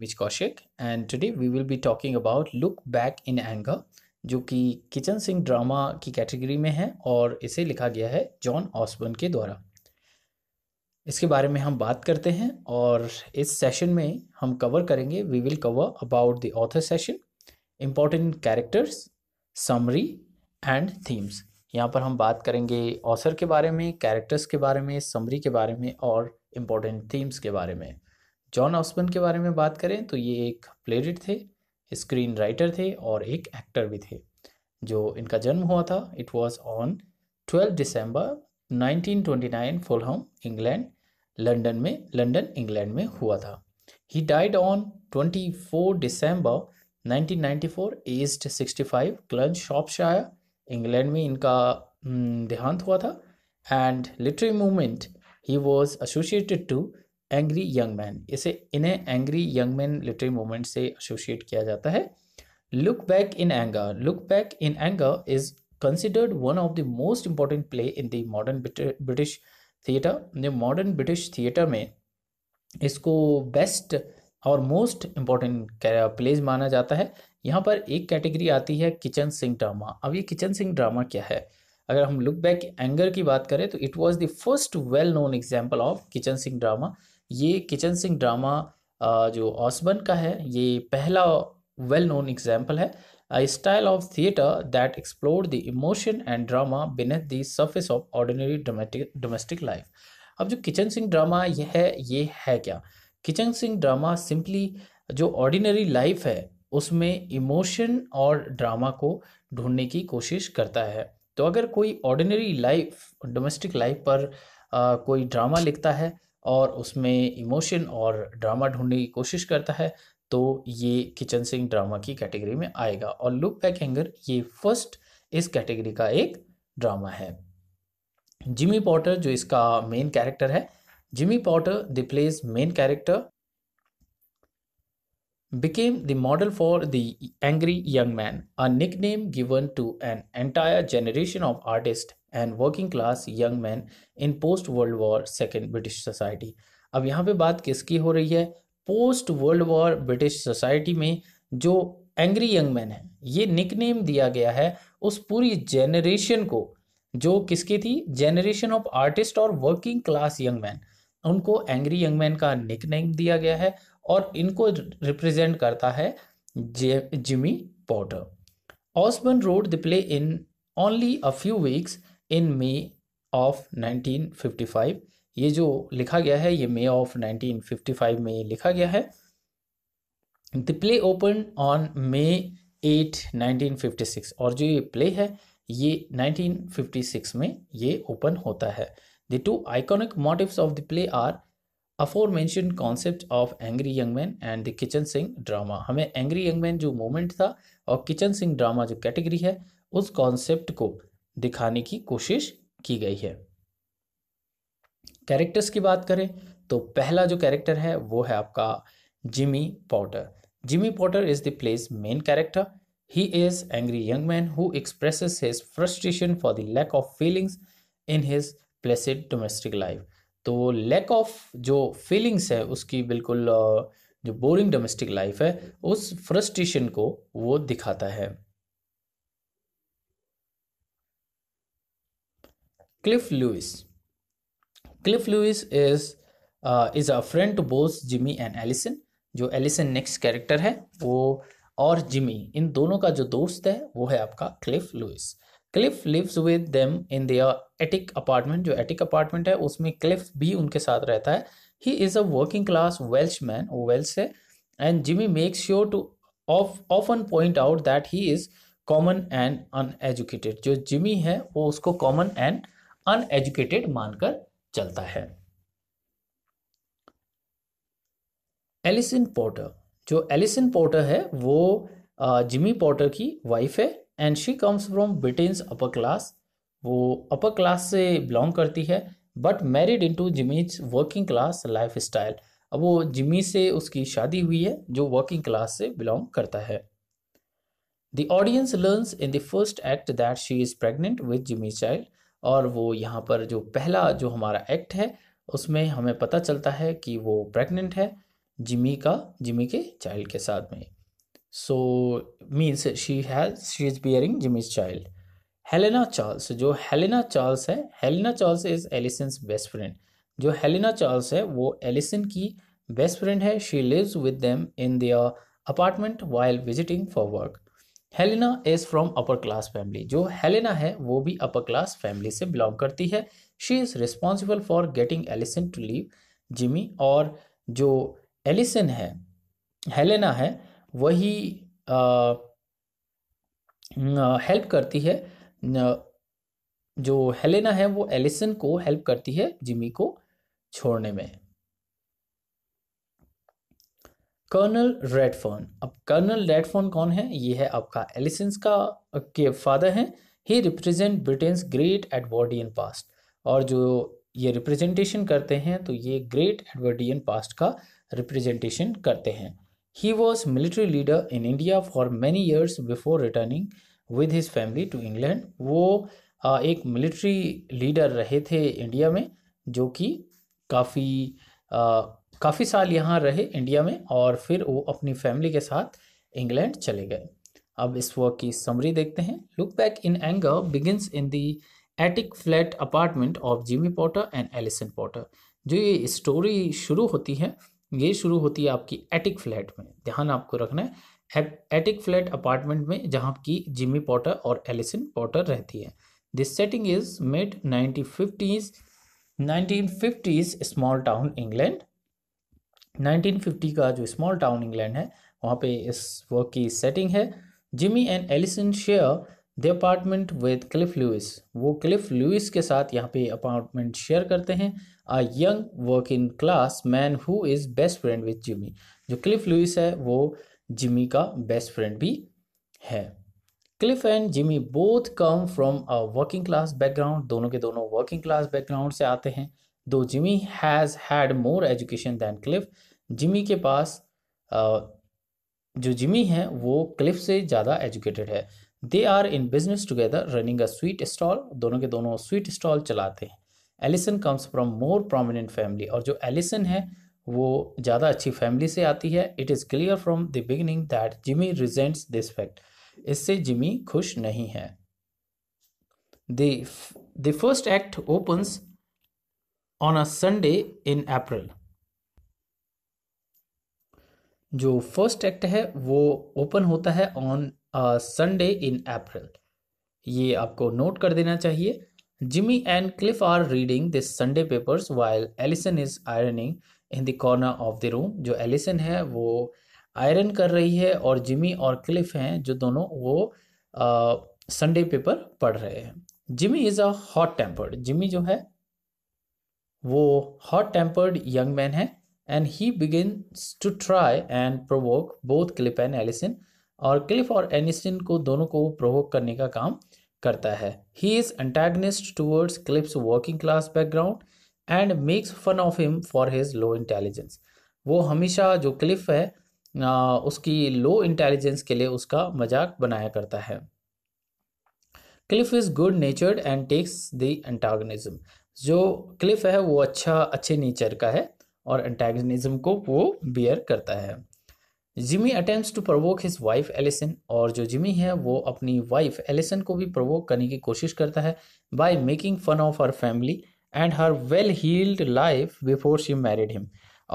Which Kaushik and today we will be talking about Look Back in Anger जो कि kitchen sink drama की category में है और इसे लिखा गया है जॉन ऑस्बर्न के द्वारा इसके बारे में हम बात करते हैं और इस सेशन में हम कवर करेंगे we will cover about the author session important characters summary and themes यहाँ पर हम बात करेंगे ऑथर के बारे में कैरेक्टर्स के बारे में समरी के बारे में और इम्पॉर्टेंट थीम्स के बारे में जॉन ऑस्बन के बारे में बात करें तो ये एक प्लेडिट थे स्क्रीन राइटर थे और एक एक्टर भी थे जो इनका जन्म हुआ था it was on 12 December 1929 Fulham England London में लंदन इंग्लैंड में हुआ था he died on 24 December 1994 aged 65 Clun Shropshire England में इनका हम्म, देहांत हुआ था and literary movement he was associated to angry young man इसे इन्हें angry young man literary movement से एसोशिएट किया जाता है Look Back in Anger Look Back in Anger is considered one of the most important play in the modern British theatre The modern British में इसको best और most important pledge माना जाता है यहाँ पर एक कैटेगरी आती है किचन सिंह ड्रामा अब ये किचन सिंह ड्रामा क्या है अगर हम लुक बैक एंगर की बात करें तो it was the first well known example of kitchen sink drama ये किचन सिंह ड्रामा जो ऑसबन का है ये पहला वेल नोन एग्जाम्पल है a style of theatre that explore the emotion and drama beneath the surface of ordinary domestic domestic अब जो kitchen sink drama यह है ये है क्या किचन सिंह ड्रामा सिंपली जो ऑर्डिनरी लाइफ है उसमें इमोशन और ड्रामा को ढूंढने की कोशिश करता है तो अगर कोई ऑर्डिनरी लाइफ डोमेस्टिक लाइफ पर आ, कोई ड्रामा लिखता है और उसमें इमोशन और ड्रामा ढूंढने की कोशिश करता है तो ये किचन सिंह ड्रामा की कैटेगरी में आएगा और लुक बैक हैंगर ये फर्स्ट इस कैटेगरी का एक ड्रामा है जिमी पॉटर जो इसका मेन कैरेक्टर है Jimmy Porter the play's main character the model for the angry young man a nickname given to an entire generation of artist and working class young man in post world war second British society अब यहाँ पे बात किसकी हो रही है post world war British society में जो एंग्री यंग मैन है ये निकनेम दिया गया है उस पूरी जेनरेशन को जो किसकी थी जेनरेशन ऑफ आर्टिस्ट और वर्किंग क्लास यंग मैन उनको एंग्री यंग मैन का निकनेम दिया गया है और इनको रिप्रेजेंट करता है Jimmy Porter Osborne wrote the play in only a few weeks in May of 1955 ये जो लिखा गया है ये मे ऑफ 1955 में लिखा गया है the play open on May 8 1956 और जो ये प्ले है ये 1956 में ये ओपन होता है the two iconic motives of the play are aforementioned concept of angry young man and the kitchen sink drama हमें एंग्री यंग मैन जो मोमेंट था और किचन सिंह ड्रामा जो कैटेगरी है उस कॉन्सेप्ट को दिखाने की कोशिश की गई है कैरेक्टर्स की बात करें तो पहला जो कैरेक्टर है वो है आपका Jimmy Porter Jimmy Porter is the play's main character he is angry young man who expresses his frustration for the lack of feelings in his placid domestic life तो लैक ऑफ जो feelings है उसकी बिल्कुल जो boring domestic life है उस frustration को वो दिखाता है Cliff Lewis. Cliff Lewis is uh, is a friend to both Jimmy and Allison. जो एलिसन नेक्स्ट कैरेक्टर है वो और जिमी इन दोनों का जो दोस्त है वो है आपका Cliff Lewis Cliff lives with them in their attic apartment जो एटिक अपार्टमेंट है उसमें क्लिफ भी उनके साथ रहता है he is a working class Welsh man वो वेल्स है and Jimmy makes sure to of often point out that he is common and uneducated जो जिमी है वो उसको कॉमन एंड अनएजुकेटेड मानकर चलता है एलिसन पोर्टर जो एलिसन पोर्टर है वो जिमी पोर्टर की वाइफ है and she comes from Britain's upper class वो अपर क्लास से बिलोंग करती है but married into Jimmy's working class lifestyle अब वो जिमी से उसकी शादी हुई है जो वर्किंग क्लास से बिलोंग करता है the audience learns in the first act that she is pregnant with Jimmy child और वो यहाँ पर जो पहला जो हमारा एक्ट है उसमें हमें पता चलता है कि वो प्रेग्नेंट है जिमी का जिमी के चाइल्ड के साथ में so means she has she is bearing Jimmy's child Helena Charles जो हेलेना चार्ल्स है Helena Charles is Alison best friend जो हेलेना चार्ल्स है वो एलिसन की बेस्ट फ्रेंड है she lives with them in their apartment while visiting for work Helena is from upper class family जो Helena है वो भी अपर क्लास फैमिली से बिलोंग करती है she is responsible for getting Allison to leave Jimmy और जो Allison है हेलेना है वही हेल्प करती है जो हेलेना है वो एलिसन को हेल्प करती है जिमी को छोड़ने में कर्नल रेडफोन अब कर्नल रेडफोन कौन है ये है आपका एलिसंस का के फादर हैं he represent Britain's great Edwardian past और जो ये रिप्रेजेंटेशन करते हैं तो ये ग्रेट एडवर्डियन पास्ट का रिप्रेजेंटेशन करते हैं he was military leader in India for many years before returning with his family to England वो एक मिलिट्री लीडर रहे थे इंडिया में जो कि काफ़ी काफ़ी साल यहाँ रहे इंडिया में और फिर वो अपनी फैमिली के साथ इंग्लैंड चले गए अब इस वर्क की समरी देखते हैं Look Back in Anger begins in the attic flat apartment of Jimmy Porter and Alison Porter जो ये स्टोरी शुरू होती है ये शुरू होती है आपकी एटिक फ्लैट में ध्यान आपको रखना है एटिक फ्लैट अपार्टमेंट में जहाँ की जिमी पॉटर और एलिसन पॉटर रहती है this setting is mid nineteen fifties nineteen fifties small town England 1950 का जो स्मॉल टाउन इंग्लैंड है वहाँ पे इस वर्क की सेटिंग है Jimmy and Alison share the apartment with Cliff Lewis वो क्लिफ लुइस के साथ यहाँ पे अपार्टमेंट शेयर करते हैं a young working class man who is best friend with Jimmy जो क्लिफ लुइस है वो जिमी का बेस्ट फ्रेंड भी है Cliff and Jimmy both come from a working class background दोनों के दोनों वर्किंग क्लास बैकग्राउंड से आते हैं though Jimmy has had more education than Cliff Jimmy के पास जो जिमी है वो क्लिफ से ज़्यादा एजुकेटेड है they are in business together running a sweet stall दोनों के दोनों स्वीट स्टॉल चलाते हैं Alison comes from more prominent family और जो एलिसन है वो ज़्यादा अच्छी फैमिली से आती है it is clear from the beginning that Jimmy resents this fact इससे जिमी खुश नहीं है the first act opens on a Sunday in April. जो फर्स्ट एक्ट है वो ओपन होता है ऑन संडे इन अप्रैल ये आपको नोट कर देना चाहिए Jimmy and Cliff are reading this Sunday papers while Alison is ironing in the corner of the room जो एलिसन है वो आयरन कर रही है और जिमी और क्लिफ हैं जो दोनों वो संडे पेपर पढ़ रहे हैं Jimmy is a hot tempered Jimmy जो है वो हॉट टेम्पर्ड यंग मैन है and he begins to try and provoke both Cliff and Alison और क्लिफ और एनिसन को दोनों को प्रोवोक करने का काम करता है he is antagonist towards Cliff's working class background and makes fun of him for his low intelligence वो हमेशा जो क्लिफ है आ, उसकी लो इंटेलिजेंस के लिए उसका मजाक बनाया करता है Cliff is good natured and takes the antagonism जो क्लिफ है वो अच्छा अच्छे नेचर का है और एंटेगनिज्म को वो बियर करता है Jimmy attempt to provoke his wife Alison और जो जिमी है वो अपनी वाइफ एलिसन को भी प्रवोक करने की कोशिश करता है by making fun of her family and her well heeled life before she married him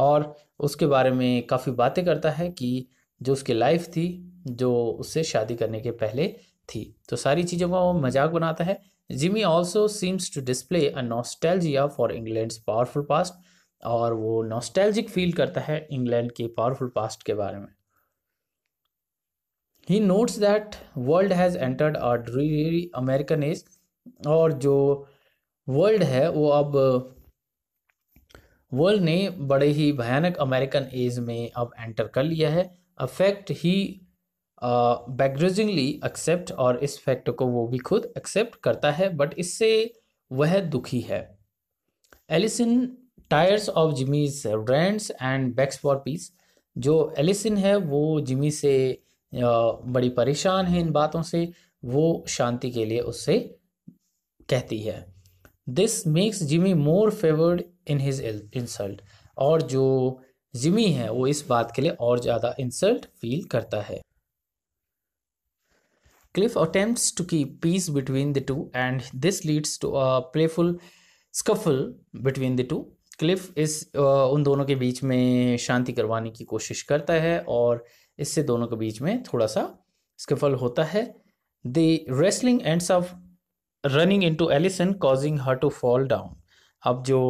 और उसके बारे में काफ़ी बातें करता है कि जो उसकी लाइफ थी जो उससे शादी करने के पहले थी तो सारी चीज़ों का वो मजाक बनाता है Jimmy also seems to display a nostalgia for England powerful past और वो नॉस्टैल्जिक फील करता है इंग्लैंड के पावरफुल पास्ट के बारे में he notes that world has entered a dreary American age और जो वर्ल्ड है वो अब वर्ल्ड ने बड़े ही भयानक अमेरिकन एज में अब एंटर कर लिया है a fact he begrudgingly uh, accept और इस फैक्ट को वो भी खुद एक्सेप्ट करता है बट इससे वह दुखी है Alison tires of Jimmy's rants and begs for peace जो एलिसन है वो जिमी से बड़ी परेशान है इन बातों से वो शांति के लिए उससे कहती है this makes Jimmy more fervid in his insult और जो जिमी है वो इस बात के लिए और ज़्यादा इंसल्ट फील करता है Cliff attempts to keep peace between the two, and this leads to a playful scuffle between the two. Cliff is uh, उन दोनों के बीच में शांति करवाने की कोशिश करता है और इससे दोनों के बीच में थोड़ा सा स्कफल होता है the wrestling ends up running into Alison causing her to fall down अब जो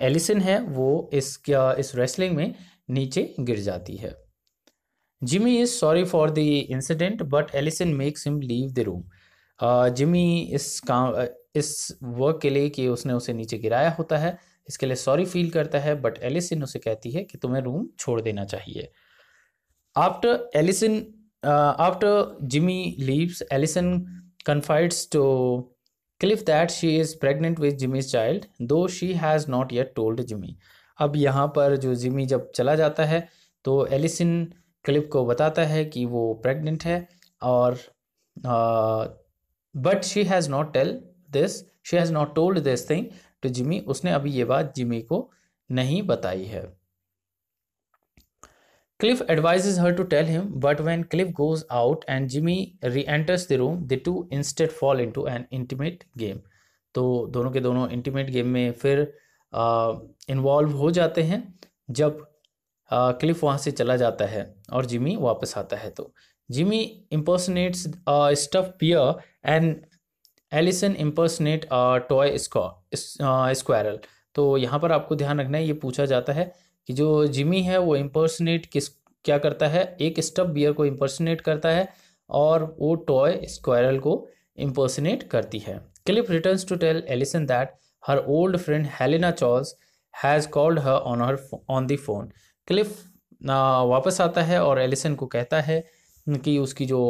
एलिसन uh, है वो इसका इस रेसलिंग में नीचे गिर जाती है Jimmy is sorry for the incident, but Allison makes him leave the room. Jimmy uh, इस काम इस uh, वर्क के लिए कि उसने उसे नीचे गिराया होता है इसके लिए सॉरी फील करता है बट एलिसन उसे कहती है कि तुम्हें रूम छोड़ देना चाहिए after Alison after Jimmy leaves Alison confides to Cliff that she is pregnant with Jimmy's child though she has not yet told Jimmy अब यहाँ पर जो जिमी जब चला जाता है तो एलिसन क्लिप को बताता है कि वो प्रेग्नेंट है और but she has not tell this she has not told this thing to Jimmy उसने अभी ये बात जिमी को नहीं बताई है Cliff advises her to tell him, but when Cliff goes out and Jimmy re-enters the room, the two instead fall into an intimate game. तो दोनों के दोनों इंटीमेट गेम में फिर इन्वॉल्व हो जाते हैं जब क्लिफ वहाँ से चला जाता है और जिमी वापस आता है तो Jimmy impersonates stuff bear and Alison impersonate toy squirrel तो यहाँ पर आपको ध्यान रखना है ये पूछा जाता है कि जो जिमी है वो इम्पर्सनेट किस क्या करता है एक स्टफ बियर को इम्पर्सनेट करता है और वो टॉय स्क्वायरल को इम्पर्सनेट करती है Cliff returns to tell Alison that her old friend Helena Charles has called her on her on the phone Cliff वापस आता है और एलिसन को कहता है कि उसकी जो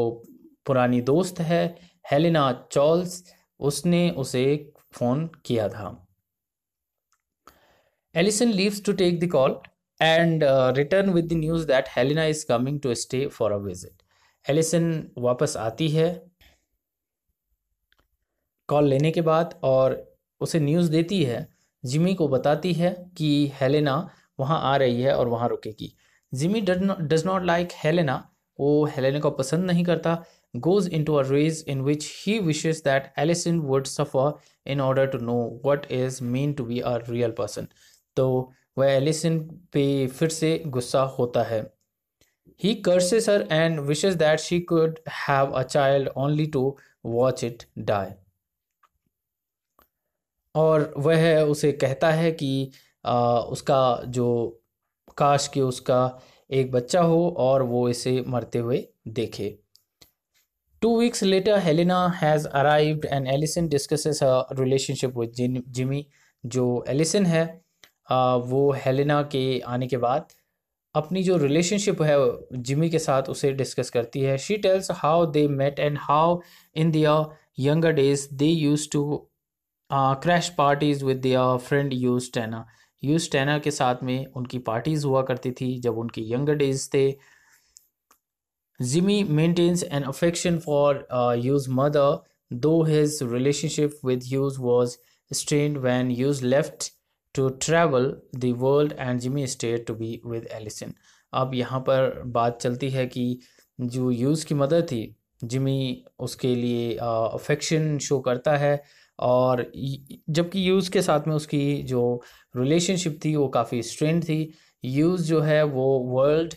पुरानी दोस्त है हेलिना चॉल्स उसने उसे फ़ोन किया था Alison leaves to take the call and return with the news that Helena is coming to stay for a visit Alison वापस आती है कॉल लेने के बाद और उसे न्यूज़ देती है जिमी को बताती है कि हेलेना वहाँ आ रही है और वहाँ रुकेगी Jimmy does not like Helena वो हेलेना को पसंद नहीं करता goes into a rage in which he wishes that Alison would suffer in order to know what is mean to be a real person तो वह Alison पे फिर से गुस्सा होता है he curses her and wishes that she could have a child only to watch it die और वह उसे कहता है कि उसका जो काश कि उसका एक बच्चा हो और वो इसे मरते हुए देखे two weeks later Helena has arrive and Alison discusses relationship with with जो एलिसन है वो हेलिना के आने के बाद अपनी जो रिलेशनशिप है जिमी के साथ उसे डिस्कस करती है she tells how they met and how in their younger days they use to crash parties with their friend Hugh Tanner Hugh Tanner के साथ में उनकी पार्टीज़ हुआ करती थी जब उनके यंगर डेज थे Jimmy maintains an affection for Hugh's mother though his relationship with Hugh's was strained when Hugh left to travel the world and Jimmy stayed to be with अब यहाँ पर बात चलती है कि जो यूज़ की मदर थी जिमी उसके लिए अफेक्शन uh, शो करता है और जबकि यूज़ के साथ में उसकी जो रिलेशनशिप थी वो काफ़ी स्ट्रेंड थी यूज़ जो है वो वर्ल्ड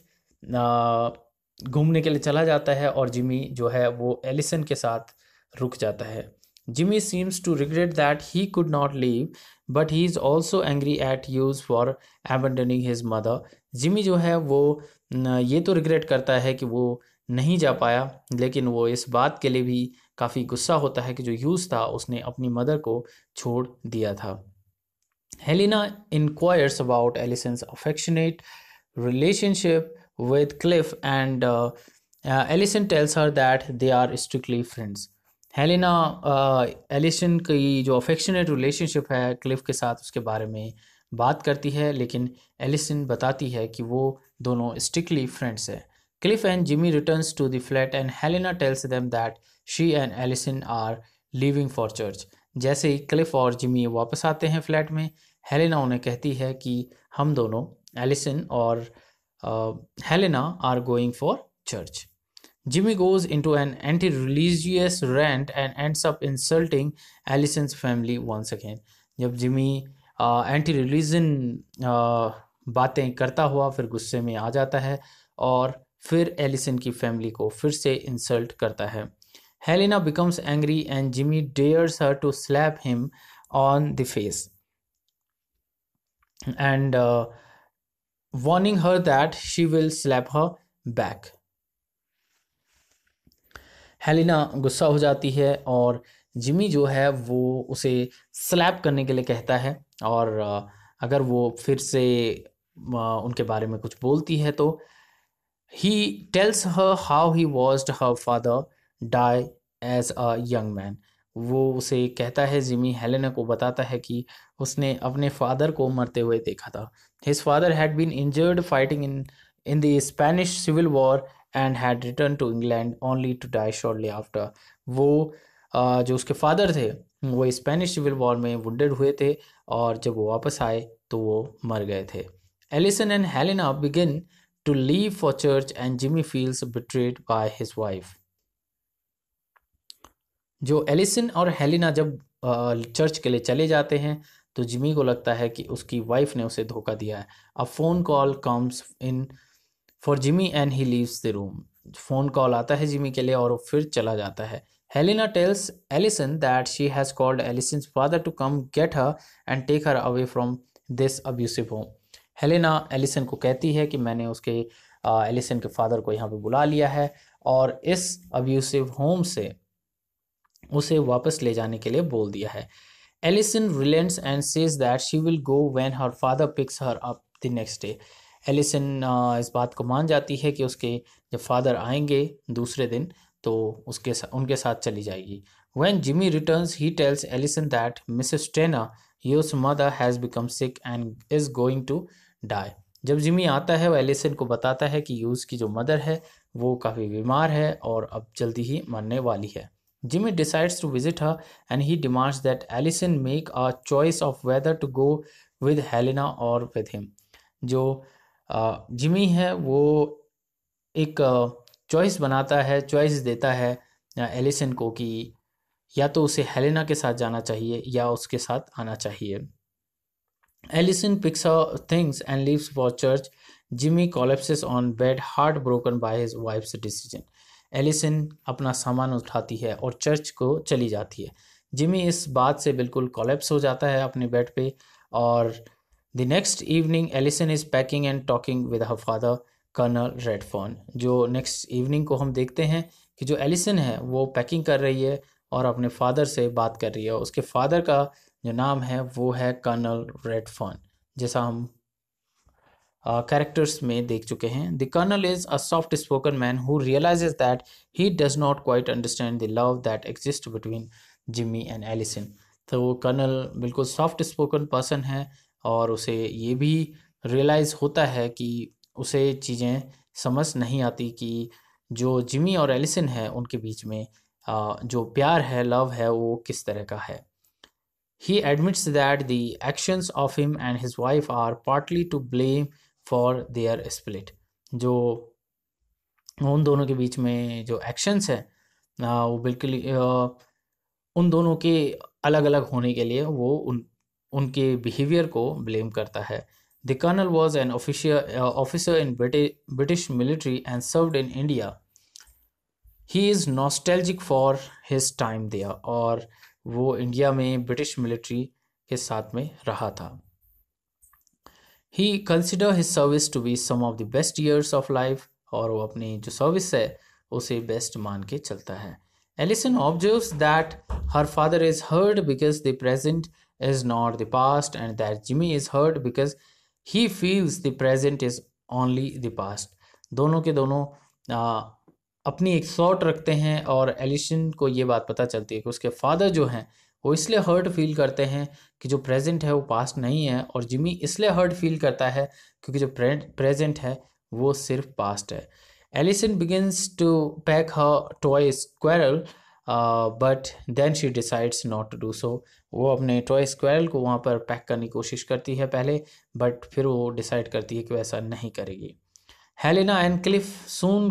घूमने के लिए चला जाता है और जिमी जो है वो एलिसन के साथ रुक जाता है Jimmy seems to regret that he could not leave but he is also angry at Hugh for abandoning his mother Jimmy जो है वो ये तो रिग्रेट करता है कि वो नहीं जा पाया लेकिन वो इस बात के लिए भी काफ़ी गुस्सा होता है कि जो यूज़ था उसने अपनी मदर को छोड़ दिया था Helena inquires about Alison's affectionate relationship with Cliff and Alison tells her that they are strictly friends Helena Alison की जो अफेक्शनेट रिलेशनशिप है क्लिफ के साथ उसके बारे में बात करती है लेकिन एलिसन बताती है कि वो दोनों स्ट्रिक्टली फ्रेंड्स हैं Cliff and Jimmy returns to the flat and Helena tells them that she and Allison are leaving for church. जैसे ही क्लिफ और जिमी वापस आते हैं फ्लैट में हेलेना उन्हें कहती है कि हम दोनों एलिसन और Helena are going for church Jimmy goes into an anti religious rant and ends up insulting Alison family once again जब जिमी एंटी रिलीजन बातें करता हुआ फिर गुस्से में आ जाता है और फिर एलिसन की फैमिली को फिर से इंसल्ट करता है Helena becomes angry and Jimmy dares her to slap him on the face and uh, warning her that she will slap her back Helena गुस्सा हो जाती है और जिमी जो है वो उसे स्लैप करने के लिए कहता है और uh, अगर वो फिर से uh, उनके बारे में कुछ बोलती है तो He tells her how he watched her father die as a young man. वो उसे कहता है जिमी हेलेना को बताता है कि उसने अपने फादर को मरते हुए देखा था his father had been injured fighting in in the Spanish civil war and had return to England only to die shortly after वो जो उसके फादर थे वो स्पेनिश सिविल वॉर में वुंडेड हुए थे और जब वो वापस आए तो वो मर गए थे Alison and Helena begin to leave for church and Jimmy feels betrayed by his wife. जो एलिसन और हेलिना जब चर्च के लिए चले जाते हैं तो जिमी को लगता है कि उसकी वाइफ ने उसे धोखा दिया है a phone call comes in for Jimmy and he leaves the room phone call आता है जिमी के लिए और वो फिर चला जाता है Helena tells Alison that she has called Alison father to come get her and take her away from this abusive home Helena Alison को कहती है कि मैंने उसके एलिसन के फादर को यहाँ पे बुला लिया है और इस अब्यूसिव होम से उसे वापस ले जाने के लिए बोल दिया है Alison relents and says that she will go when her father picks her up the next day Alison इस बात को मान जाती है कि उसके जब फादर आएंगे दूसरे दिन तो उसके सा, उनके साथ चली जाएगी when Jimmy returns he tells Alison that Mrs Tanner Hugh's mother has become sick and is going to die जब जिमी आता है वह एलिसन को बताता है कि यूज़ की जो मदर है वो काफ़ी बीमार है और अब जल्दी ही मरने वाली है Jimmy decides to visit her and he demands that Alison make a choice of whether to go with Helena और विद हिम जो जिमी है वो एक चॉइस बनाता है चॉइस देता है एलिसन को कि या तो उसे हेलिना के साथ जाना चाहिए या उसके साथ आना चाहिए Allison picks her things and leaves for church. Jimmy collapses on bed, heartbroken by his wife's decision. Allison अपना सामान उठाती है और चर्च को चली जाती है जिमी इस बात से बिल्कुल कोलेप्स हो जाता है अपने बेड पे और the next evening Alison is packing and talking with her father Colonel Redfern जो नेक्स्ट इवनिंग को हम देखते हैं कि जो एलिसन है वो पैकिंग कर रही है और अपने फादर से बात कर रही है उसके फादर का जो नाम है वो है कर्नल रेडफर्न जैसा हम कैरेक्टर्स uh, में देख चुके हैं the colonel is a soft spoken man who realize that he does not quite understand the love that exist between Jimmy and Alison तो वो कर्नल बिल्कुल सॉफ्ट स्पोकन पर्सन है और उसे ये भी रियलाइज़ होता है कि उसे चीज़ें समझ नहीं आती कि जो जिमी और एलिसन है उनके बीच में जो प्यार है लव है वो किस तरह का है He admits that the actions of him and his wife are partly to blame for their split. जो उन दोनों के बीच में जो एक्शंस हैं वो बिल्कुल उन दोनों के अलग अलग होने के लिए वो उन उनके बिहेवियर को ब्लेम करता है the colonel was an official officer in British military and served in India he is nostalgic for his time there और वो इंडिया में ब्रिटिश मिलिट्री के साथ में रहा था he consider his service to be some of the best years of life और वो अपनी जो सर्विस है उसे बेस्ट मान के चलता है Alison observe that her father is hurt because the present is not the past and that Jimmy is hurt because he feels the present is only the past दोनों के दोनों अपनी एक सॉट रखते हैं और एलिसन को ये बात पता चलती है कि उसके फादर जो हैं वो इसलिए हर्ट फील करते हैं कि जो प्रेजेंट है वो पास्ट नहीं है और जिमी इसलिए हर्ट फील करता है क्योंकि जो प्रेजेंट है वो सिर्फ पास्ट है Alison begins to pack her toy squirrel but then she decides not to do so वो अपने टॉय स्क्वायरल को वहाँ पर पैक करने की कोशिश करती है पहले बट फिर वो डिसाइड करती है कि वैसा नहीं करेगी Helena and Cliff soon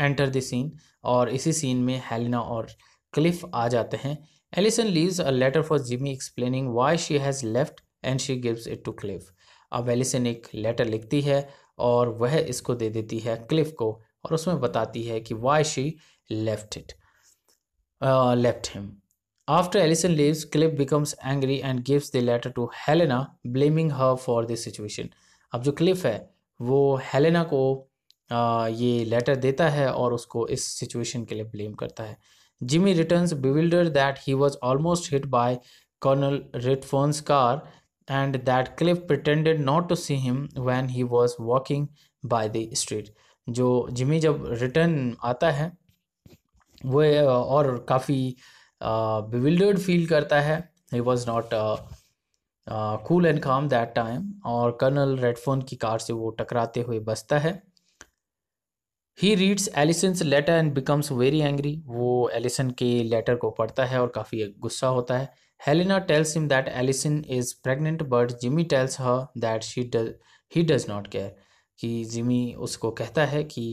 enter the scene और इसी सीन में हेलिना और क्लिफ आ जाते हैं Alison leaves a letter for Jimmy explaining why she has left and she gives it to Cliff अब एलिसन एक लेटर लिखती है और वह इसको दे देती है क्लिफ को और उसमें बताती है कि why she left it left him after Alison leaves Cliff becomes angry and gives the letter to Helena blaming her for this situation अब जो क्लिफ है वो हेलेना को ये लेटर देता है और उसको इस सिचुएशन के लिए ब्लेम करता है Jimmy returns bewildered that he was almost hit by Colonel Redfern's car and that Cliff pretended not to see him when he was walking by the street जो जिमी जब रिटर्न आता है वो और काफ़ी बिविल्डर्ड फील करता है he was not cool and calm that time और कर्नल रेडफोन की कार से वो टकराते हुए बचता है he reads Alison's letter and becomes very angry वो एलिसन के लेटर को पढ़ता है और काफ़ी गुस्सा होता है Helena tells him that Alison is pregnant but Jimmy tells her that she does he does not care कि जिमी उसको कहता है कि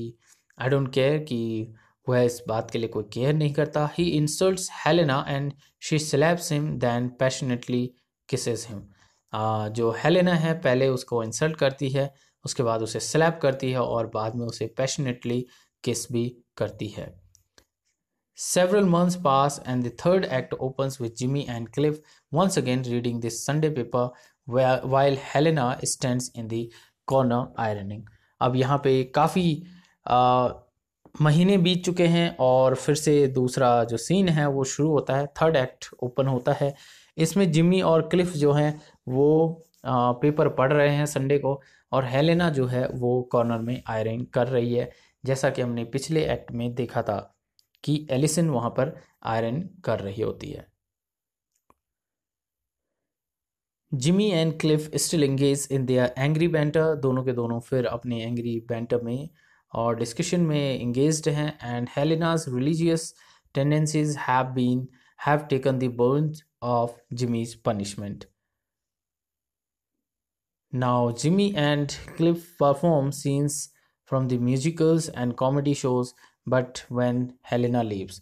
आई डोंट केयर कि वह इस बात के लिए कोई केयर नहीं करता he insult Helena and she slaps him then passionately kisses him जो हेलेना है पहले उसको इंसल्ट करती है उसके बाद उसे स्लैप करती है और बाद में उसे पैशनेटली किस भी करती है several months pass and the third act opens with Jimmy and Cliff once again reading this Sunday paper while Helena stand in the corner ironing अब यहाँ पे काफ़ी महीने बीत चुके हैं और फिर से दूसरा जो सीन है वो शुरू होता है थर्ड एक्ट ओपन होता है इसमें जिमी और क्लिफ जो हैं वो पेपर पढ़ रहे हैं संडे को और हेलेना जो है वो कॉर्नर में आयरिंग कर रही है जैसा कि हमने पिछले एक्ट में देखा था कि एलिसन वहां पर आयरन कर रही होती है Jimmy and Cliff still engage in their angry banter दोनों के दोनों फिर अपने एंग्री बैंटर में और डिस्कशन में इंगेज हैं and Helena's religious tendencies have been have taken the burn of Jimmy's punishment. Now, Jimmy and Cliff perform scenes from the musicals and comedy shows, but when Helena leaves,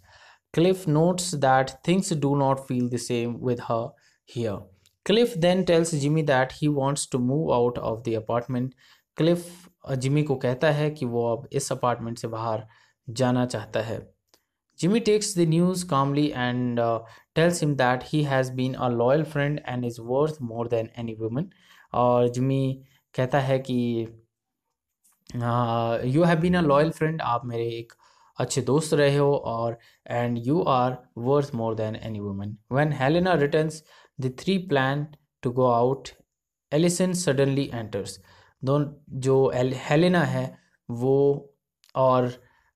Cliff notes that things do not feel the same with her here. Cliff then tells Jimmy that he wants to move out of the apartment. Cliff uh, Jimmy को कहता है कि वो अब इस apartment से बाहर जाना चाहता है Jimmy takes the news calmly and tells him that he has been a loyal friend and is worth more than any woman. Uh, Jimmy कहता है कि you have been a loyal friend आप मेरे एक अच्छे दोस्त रहे हो और and you are worth more than any woman when Helena returns the three plan to go out Alison suddenly enters then जो हेलेना है वो और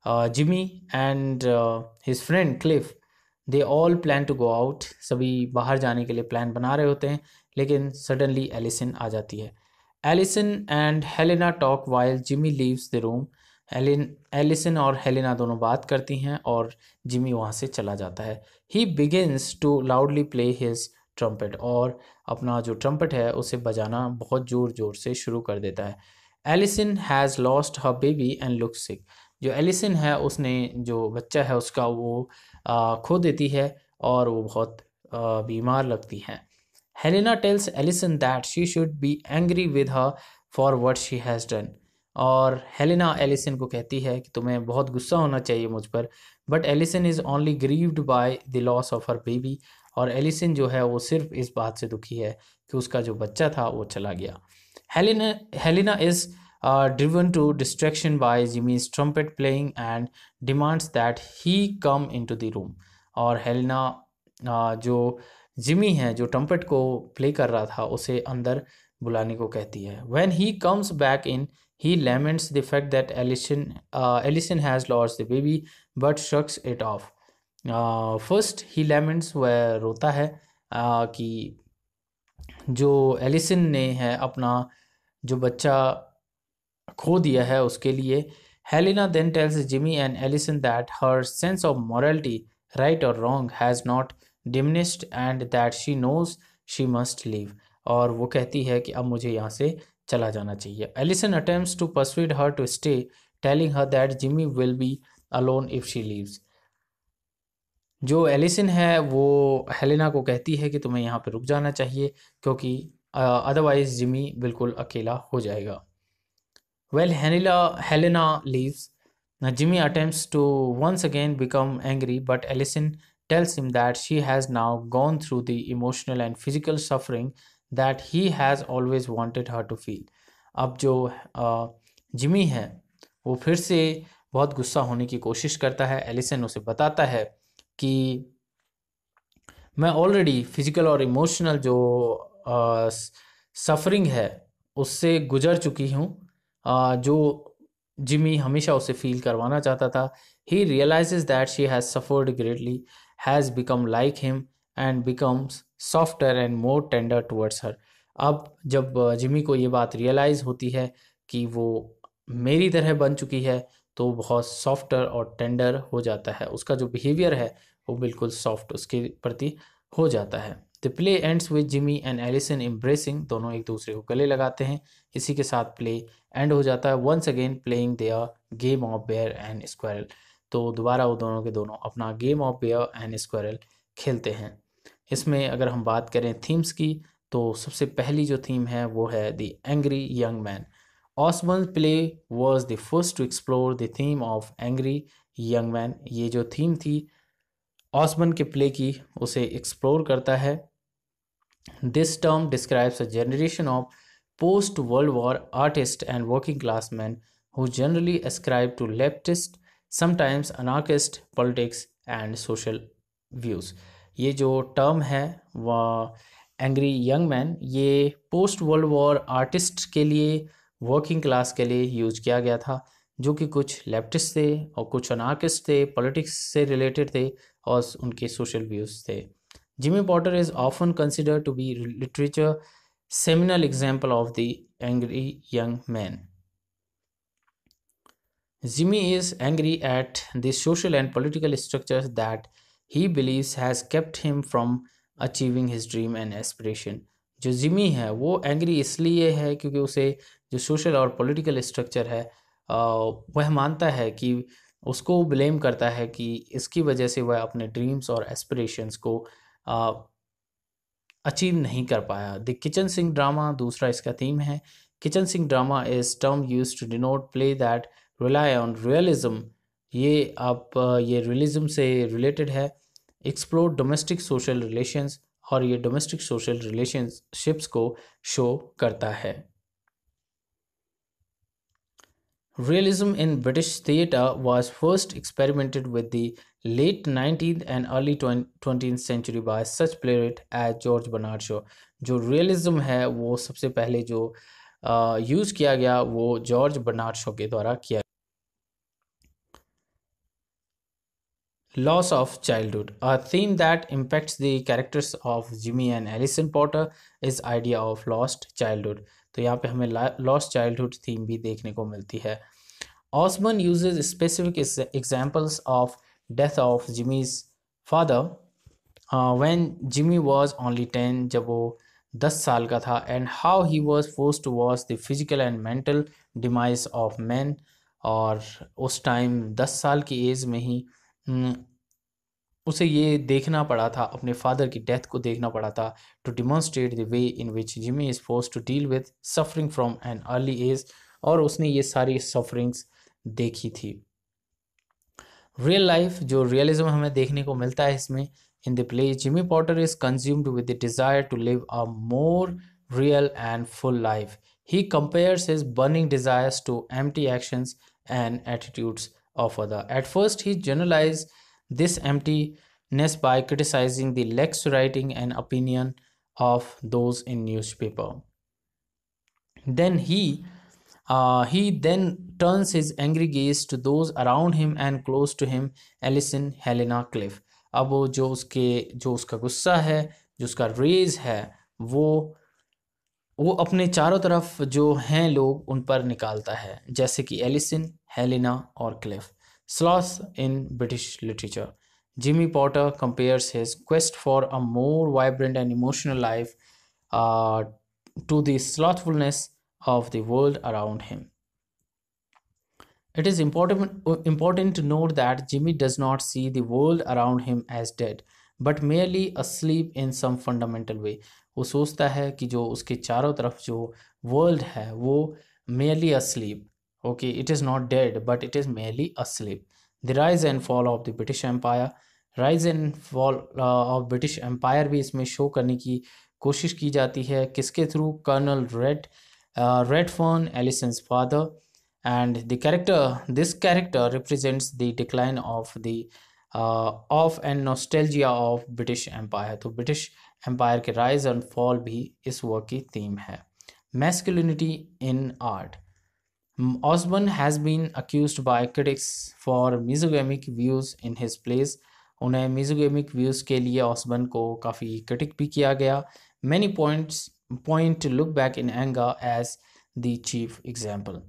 Jimmy and his friend Cliff they all plan to go out सभी बाहर जाने के लिए plan बना रहे होते हैं लेकिन सडनली एलिसन आ जाती है Alison and Helena talk while Jimmy leaves the room एलिन एलिसन और हेलिना दोनों बात करती हैं और जिमी वहाँ से चला जाता है he begins to loudly play his trumpet और अपना जो ट्रम्पेट है उसे बजाना बहुत ज़ोर ज़ोर से शुरू कर देता है Alison has lost her baby and look sick जो एलिसन है उसने जो बच्चा है उसका वो खो देती है और वो बहुत बीमार लगती है Helena tells Alison that she should be angry with her for what she has done और हेलिना एलिसन को कहती है कि तुम्हें बहुत गुस्सा होना चाहिए मुझ पर but Alison is only grieved by the loss of her baby और एलिसन जो है वो सिर्फ इस बात से दुखी है कि उसका जो बच्चा था वो चला गया Helena Helena is uh, driven to distraction by Jimmy's trumpet playing and demands that he come into the room. और हेलना जो जिमी है जो ट्रम्पेट को प्ले कर रहा था उसे अंदर बुलाने को कहती है when he comes back in he laments the fact that Alison Alison has lost the baby but shrugs it off first he laments वह रोता है uh, कि जो एलिसन ने है अपना जो बच्चा खो दिया है उसके लिए Helena then tells Jimmy and Alison that her sense of morality right or wrong has not diminished and that she knows she must leave और वो कहती है कि अब मुझे यहाँ से चला जाना चाहिए Alison attempt to persuade her to stay telling her that Jimmy will be alone if she leaves जो एलिसन है वो हेलिना को कहती है कि तुम्हें यहाँ पर रुक जाना चाहिए क्योंकि अदरवाइज़ जिमी बिल्कुल अकेला हो जाएगा While Helena, Helena leaves, Jimmy attempts to once again become angry, but Allison tells him that she has now gone through the emotional and physical suffering that he has always wanted her to feel. अब जो Jimmy है वो फिर से बहुत गुस्सा होने की कोशिश करता है एलिसन उसे बताता है कि मैं ऑलरेडी फिज़िकल और इमोशनल जो सफरिंग है उससे गुजर चुकी हूँ जो जिमी हमेशा उसे फील करवाना चाहता था he realize that she has suffered greatly has become like him and becomes softer and more tender towards her अब जब जिमी को ये बात रियलाइज़ होती है कि वो मेरी तरह बन चुकी है तो बहुत सॉफ्टर और टेंडर हो जाता है उसका जो बिहेवियर है वो बिल्कुल सॉफ्ट उसके प्रति हो जाता है the play ends with Jimmy and Alison embracing दोनों एक दूसरे को गले लगाते हैं इसी के साथ प्ले एंड हो जाता है once again playing their game of bear and squirrel तो दोबारा वो दोनों के दोनों अपना game of bear and squirrel खेलते हैं इसमें अगर हम बात करें थीम्स की तो सबसे पहली जो थीम है वो है the angry young man Osborne play was the first to explore the theme of angry young man ये जो थीम थी ऑसबर्न के प्ले की उसे एक्सप्लोर करता है this term describes a generation of post World War artists and working class men who generally ascribe to leftist, sometimes anarchist politics and social views. ये जो टर्म है वह एंग्री यंग मैन ये post world war artist के लिए working class के लिए use किया गया था जो कि कुछ लेफ्टिस्ट थे और कुछ अनार्किस्ट थे पॉलिटिक्स से रिलेटेड थे और उनके सोशल व्यूज थे Jimmy Porter is often consider to be literature seminal example of the angry young man. Jimmy is angry at the social and political structures that he believes has kept him from achieving his dream and aspiration जो Jimmy है वो angry इसलिए है क्योंकि उसे जो social और political structure है वह मानता है कि उसको ब्लेम करता है कि इसकी वजह से वह अपने ड्रीम्स और एस्पिरेशंस को अचीव नहीं कर पाया द किचन सिंह ड्रामा दूसरा इसका थीम है kitchen sink drama is term use to denote play that rely on realism ये आप ये रियलिज्म से रिलेटेड है एक्सप्लोर डोमेस्टिक सोशल रिलेशंस और ये डोमेस्टिक सोशल रिलेशनशिप्स को शो करता है Realism in British theatre was first experimented with the late 19th and early 20th century by such playwright as George Bernard Shaw. जो realism है वो सबसे पहले जो यूज़ किया गया वो जॉर्ज बर्नार्ड के द्वारा किया Loss of childhood, a theme that impacts the characters of Jimmy and Alison Potter, is idea of lost childhood. तो यहाँ पे हमें लॉस्ट चाइल्डहुड थीम भी देखने को मिलती है Osborne uses specific examples of death of Jimmy's father when Jimmy was only ten जब वो दस साल का था एंड how he was force to watch the physical and mental demise of man और उस टाइम दस साल की एज में ही हम्म, उसे ये देखना पड़ा था अपने फादर की डेथ को देखना पड़ा था to demonstrate the way in which Jimmy is force to deal with suffering from an early age और उसने ये सारी सफरिंग्स देखी थी रियल लाइफ जो रियलिज्म हमें देखने को मिलता है इसमें in the play Jimmy Porter is consumed with the desire to live a more real and full life he compares his burning desires to empty actions and attitudes of other at first he generalized This emptiness by criticizing the lax writing and opinion of those in newspaper. Then he uh, he then turns his angry gaze to those around him and close to him Alison Helena Cliff अब वो जो उसके जो उसका गुस्सा है जो उसका रेज है वो वो अपने चारों तरफ जो हैं लोग उन पर निकालता है जैसे कि एलिसन हेलेना और Cliff Sloth in British literature. Jimmy Potter compares his quest for a more vibrant and emotional life uh, to the slothfulness of the world around him. It is important, important to note that Jimmy does not see the world around him as dead, but merely asleep in some fundamental way. वो सोचता है कि जो उसके चारों तरफ जो world है वो merely asleep Okay, it is not dead, but it is merely asleep. The rise and fall of the British Empire rise and fall of British Empire भी इसमें शो करने की कोशिश की जाती है किसके through colonel Red Redfern Alison's father and the character this character represents the decline of the of and nostalgia of British Empire तो ब्रिटिश एम्पायर के राइज एंड फॉल भी इस वर्क की थीम है masculinity in art Osborne has been accused by critics for misogamic views in his plays उन्हें misogamic views के लिए ऑसबन को काफ़ी क्रिटिक भी किया गया many points point look Back in एंगा as the chief example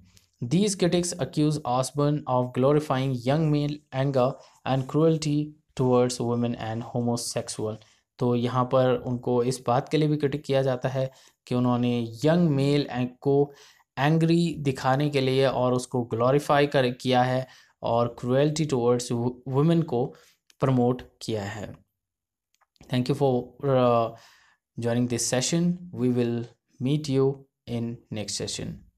these critics accused ऑसबन of glorifying young mail एंगा and क्रोअल्टी towards women and homosexual तो यहाँ पर उनको इस बात के लिए भी क्रिटिक किया जाता है कि उन्होंने यंग मेल एंग को एंग्री दिखाने के लिए और उसको ग्लोरीफाई कर किया है और क्रुएल्टी टूवर्ड्स वुमेन को प्रमोट किया है thank you for joining this session we will meet you in next session